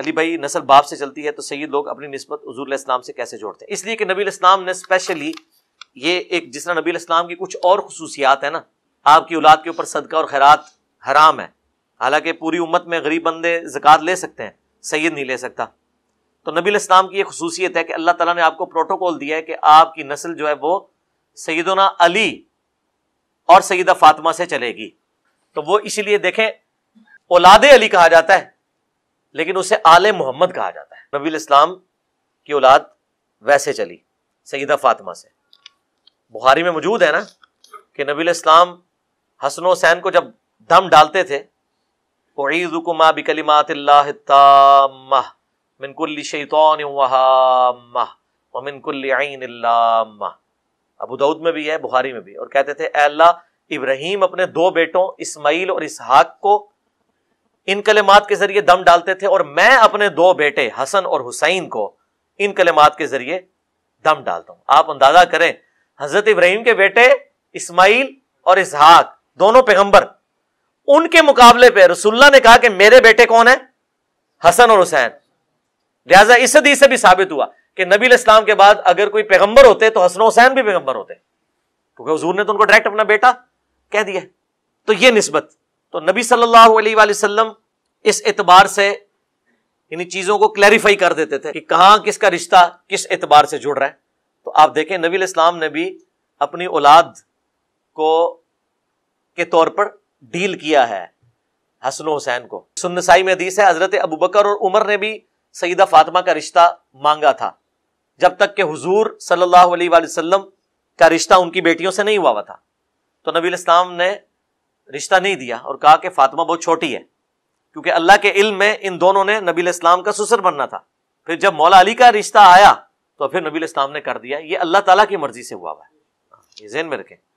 अली भाई नसल बाप से चलती है तो सैयद लोग अपनी नस्बत हजूर इस्लाम से कैसे जोड़ते हैं इसलिए कि नबी इस्लाम ने स्पेशली ये एक जिस तरह नबी इस्लाम की कुछ और खसूसियात है ना आपकी औलाद के ऊपर सदका और खैरात हराम है हालांकि पूरी उम्मत में गरीब बंदे जक़ात ले सकते हैं सैयद नहीं ले सकता तो नबी इस्लाम की ये खसूसियत है कि अल्लाह तला ने आपको प्रोटोकॉल दिया है कि आपकी नस्ल जो है वो सईदना अली और सैदा फातमा से चलेगी तो वो इसीलिए देखें औलाद अली कहा जाता है लेकिन उसे आल मोहम्मद कहा जाता है नबी इस्लाम की औलाद वैसे चली सईदा फातिमा से बुखारी में मौजूद है ना कि नबी इस्लाम हसन हुसैन को जब दम डालते थे उईजुकुमा बिकलिमातिल्लाह में भी है बुहारी में भी और कहते थे अल्लाह इब्राहिम अपने दो बेटों इस्माइल और इसहाक को इन कलेमात के जरिए दम डालते थे और मैं अपने दो बेटे हसन और हुसैन को इन कलेमात के जरिए दम डालता हूं आप अंदाजा करें हजरत इब्राहिम के बेटे इस्माइल और इसहाक दोनों पैगंबर उनके मुकाबले पर रसुल्ला ने कहा कि मेरे बेटे कौन है हसन और हुसैन लिहाजा इस सदी से भी साबित हुआ कि नबी इस्लाम के बाद अगर कोई पैगंबर होते तो हसन हुसैन भी पैगंबर होते क्योंकि हजूर ने तो उनको डायरेक्ट अपना बेटा कह दिया तो यह नस्बत तो नबी सल्लल्लाहु अलैहि वसल्लम इस एतबार से इन चीज़ों को क्लैरिफाई कर देते थे कि कहा किसका रिश्ता किस एतबार से जुड़ रहा है तो आप देखें नबी इस्लाम ने भी अपनी औलाद को के तौर पर डील किया है हसन हुसैन को सुन्नसाई में हदीस है हजरत अबू बकर और उमर ने भी सईदा फातिमा का रिश्ता मांगा था जब तक के हजूर सल्लल्लाहु का रिश्ता उनकी बेटियों से नहीं हुआ हुआ था तो नबी इस्लाम ने रिश्ता नहीं दिया और कहा कि फातिमा बहुत छोटी है क्योंकि अल्लाह के इल्म में इन दोनों ने नबी इस्लाम का सुसर बनना था फिर जब मौला अली का रिश्ता आया तो फिर नबी इस्लाम ने कर दिया ये अल्लाह ताला की मर्जी से हुआ हुआ है हाँ, ये जहन में रखें